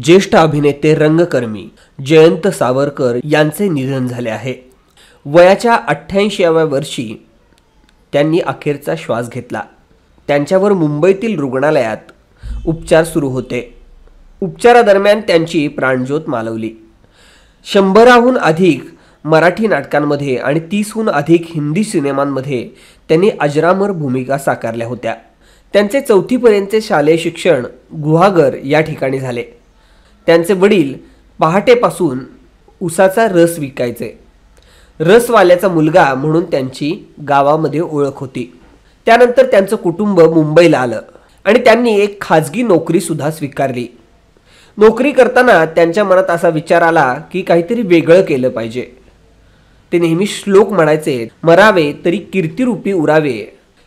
ज्येष्ठ अभिनेते रंगकर्मी जयंत सावरकर यांचे निधन झाले आहे वयाच्या अठ्ठ्याऐंशीव्या वर्षी त्यांनी अखेरचा श्वास घेतला त्यांच्यावर मुंबईतील रुग्णालयात उपचार सुरू होते उपचारादरम्यान त्यांची प्राणज्योत मालवली शंभराहून अधिक मराठी नाटकांमध्ये आणि तीसहून अधिक हिंदी सिनेमांमध्ये त्यांनी अजरामर भूमिका साकारल्या होत्या त्यांचे चौथीपर्यंतचे शालेय शिक्षण गुहागर या ठिकाणी झाले त्यांचे वडील पहाटेपासून उसाचा रस विकायचे रसवाल्याचा मुलगा म्हणून त्यांची गावामध्ये ओळख होती त्यानंतर त्यांचं कुटुंब मुंबईला आलं आणि त्यांनी एक खाजगी नोकरीसुद्धा स्वीकारली नोकरी करताना त्यांच्या मनात असा विचार आला की काहीतरी वेगळं केलं पाहिजे ते नेहमी श्लोक म्हणायचे मरावे तरी कीर्तिरूपी उरावे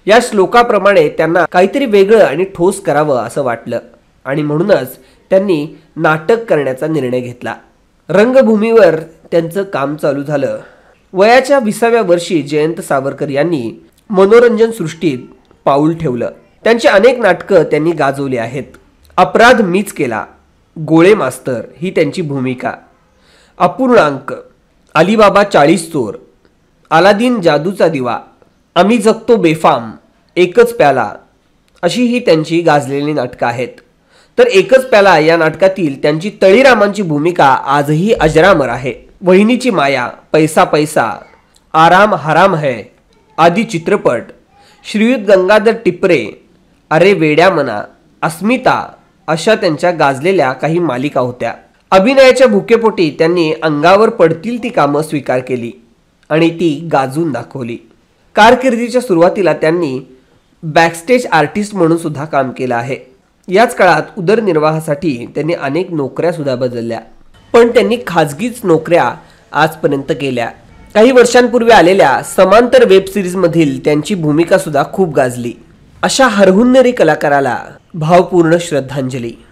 या श्लोकाप्रमाणे त्यांना काहीतरी वेगळं आणि ठोस करावं असं वाटलं आणि म्हणूनच त्यांनी नाटक करण्याचा निर्णय घेतला रंगभूमीवर त्यांचं काम चालू झालं वयाच्या विसाव्या वर्षी जयंत सावरकर यांनी मनोरंजन सृष्टीत पाऊल ठेवलं त्यांची अनेक नाटकं त्यांनी गाजवली आहेत अपराध मीच केला गोळे मास्तर ही त्यांची भूमिका अपूर्णांक अलिबाबा चाळीस चोर अलादीन जादूचा दिवा आम्ही जगतो बेफाम एकच प्याला अशी ही त्यांची गाजलेली नाटकं आहेत तर एकच प्याला या नाटकातील त्यांची तळीरामांची भूमिका आजही अजरामर आहे वहिनीची माया पैसा पैसा आराम हराम है आदी चित्रपट श्रीयुत गंगाधर टिपरे अरे वेड्या मना अस्मिता अशा त्यांच्या गाजलेल्या काही मालिका होत्या अभिनयाच्या भुकेपोटी त्यांनी अंगावर पडतील ती कामं स्वीकार केली आणि ती गाजून दाखवली कारकिर्दीच्या सुरुवातीला त्यांनी बॅकस्टेज आर्टिस्ट म्हणून सुद्धा काम केलं आहे याच काळात उदरनिर्वाहासाठी त्यांनी अनेक नोकऱ्यासुद्धा बदलल्या पण त्यांनी खाजगीच नोकऱ्या आजपर्यंत केल्या काही वर्षांपूर्वी आलेल्या समांतर वेब सिरीजमधील त्यांची भूमिकासुद्धा खूप गाजली अशा हरहुन्नरी कलाकाराला भावपूर्ण श्रद्धांजली